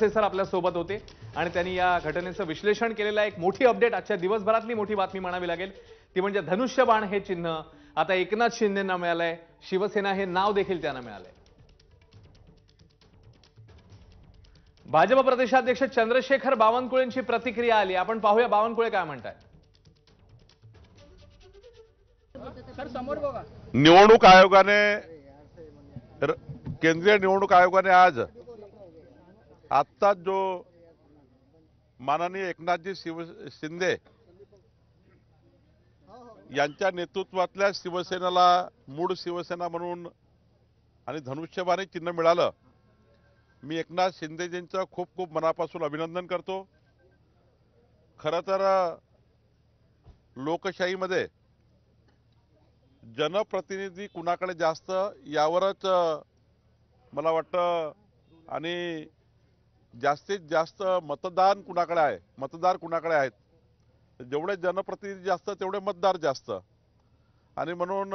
sir आपल्या सोबत होते आणि त्यांनी या घटनेचं विश्लेषण केलेलं एक मोठी अपडेट आजच्या दिवसभरातली मोठी बातमी म्हणावी लागेल ती म्हणजे धनुष्यबाण हे चिन्ह आता एकनाथ शिंदेना मिळालंय शिवसेना हे नाव देखील त्यांना मिळालंय भाजप प्रदेशाध्यक्ष चंद्रशेखर बावनकुळेंची प्रतिक्रिया आली आपण पाहूया बावनकुळे काय म्हणताय निवडणूक आयोगाने केंद्रीय निवडणूक आयोगाने आज आत्ता जो माननीय एकनाथजी शिव शिंदे यांच्या नेतृत्वातल्या शिवसेनेला मूळ शिवसेना म्हणून आणि धनुष्यबाणी चिन्ह मिळालं मी एकनाथ शिंदेजींचं खूप खूप मनापासून अभिनंदन करतो खरं तर लोकशाहीमध्ये जनप्रतिनिधी कुणाकडे जास्त यावरच मला वाटतं आणि जास्तीत जास्त मतदान कुणाकडे आहे मतदार कुणाकडे आहेत जेवढे जनप्रतिनिधी जास्त तेवढे मतदार जास्त आणि म्हणून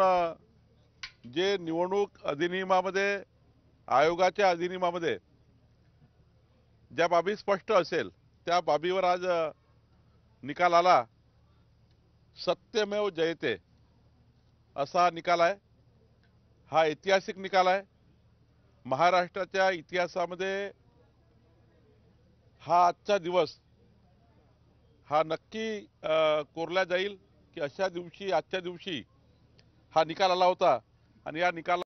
जे निवडणूक अधिनियमामध्ये आयोगाच्या अधिनियमामध्ये ज्या बाबी स्पष्ट असेल त्या बाबीवर आज निकाल आला सत्यमेव जयते असा निकाल आहे हा ऐतिहासिक निकाल आहे महाराष्ट्राच्या इतिहासामध्ये हा आजचा दिवस हा नक्की कोरला जाईल की अशा दिवशी आजच्या दिवशी हा निकाल आला होता आणि या निकाला